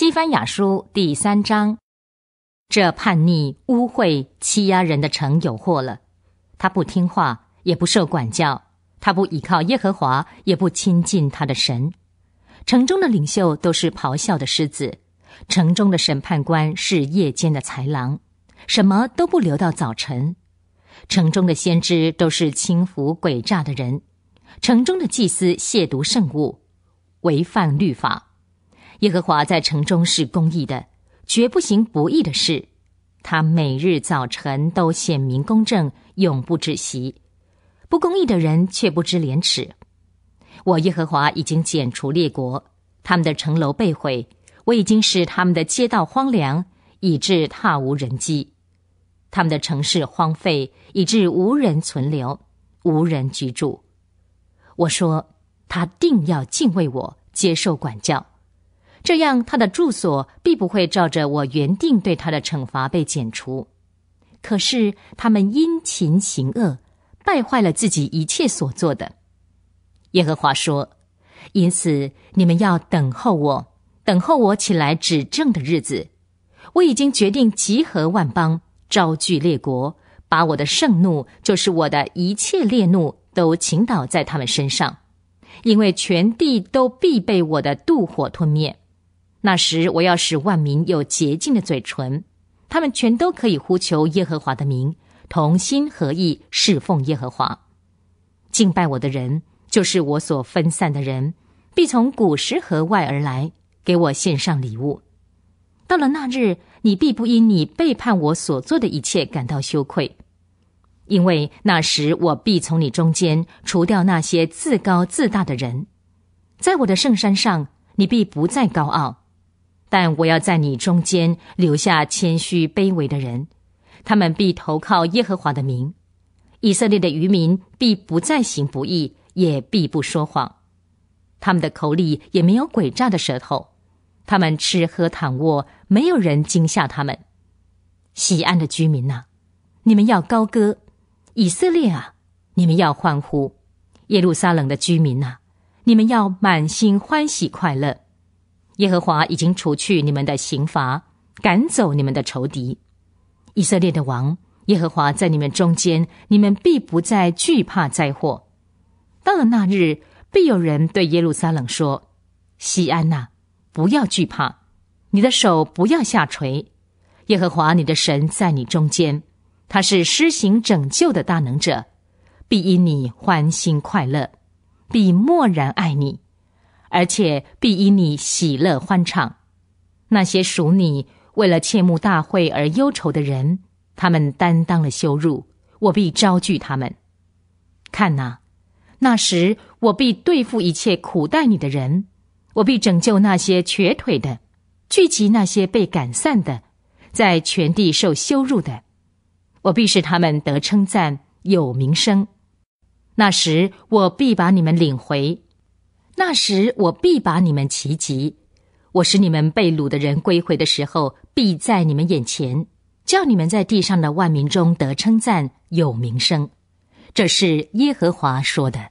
西番雅书第三章：这叛逆、污秽、欺压人的城有祸了。他不听话，也不受管教；他不依靠耶和华，也不亲近他的神。城中的领袖都是咆哮的狮子，城中的审判官是夜间的豺狼，什么都不留到早晨。城中的先知都是轻浮诡诈的人，城中的祭司亵渎圣物，违反律法。耶和华在城中是公义的，绝不行不义的事。他每日早晨都显明公正，永不止息。不公义的人却不知廉耻。我耶和华已经剪除列国，他们的城楼被毁，我已经使他们的街道荒凉，以致踏无人迹；他们的城市荒废，以致无人存留，无人居住。我说，他定要敬畏我，接受管教。这样，他的住所必不会照着我原定对他的惩罚被剪除。可是，他们因勤行恶，败坏了自己一切所做的。耶和华说：“因此，你们要等候我，等候我起来指正的日子。我已经决定集合万邦，招聚列国，把我的盛怒，就是我的一切烈怒，都倾倒在他们身上，因为全地都必被我的妒火吞灭。”那时我要使万民有洁净的嘴唇，他们全都可以呼求耶和华的名，同心合意侍奉耶和华，敬拜我的人就是我所分散的人，必从古时河外而来，给我献上礼物。到了那日，你必不因你背叛我所做的一切感到羞愧，因为那时我必从你中间除掉那些自高自大的人，在我的圣山上，你必不再高傲。但我要在你中间留下谦虚卑微的人，他们必投靠耶和华的名；以色列的渔民必不再行不义，也必不说谎；他们的口里也没有诡诈的舌头；他们吃喝躺卧，没有人惊吓他们。西安的居民呐，你们要高歌；以色列啊，你们要欢呼；耶路撒冷的居民呐，你们要满心欢喜快乐。耶和华已经除去你们的刑罚，赶走你们的仇敌，以色列的王耶和华在你们中间，你们必不再惧怕灾祸。到了那日，必有人对耶路撒冷说：“西安那，不要惧怕，你的手不要下垂。耶和华你的神在你中间，他是施行拯救的大能者，必因你欢心快乐，必默然爱你。”而且必以你喜乐欢畅。那些属你为了切慕大会而忧愁的人，他们担当了羞辱，我必招聚他们。看哪，那时我必对付一切苦待你的人，我必拯救那些瘸腿的，聚集那些被赶散的，在全地受羞辱的。我必使他们得称赞，有名声。那时我必把你们领回。那时我必把你们齐集，我使你们被掳的人归回的时候，必在你们眼前，叫你们在地上的万民中得称赞有名声。这是耶和华说的。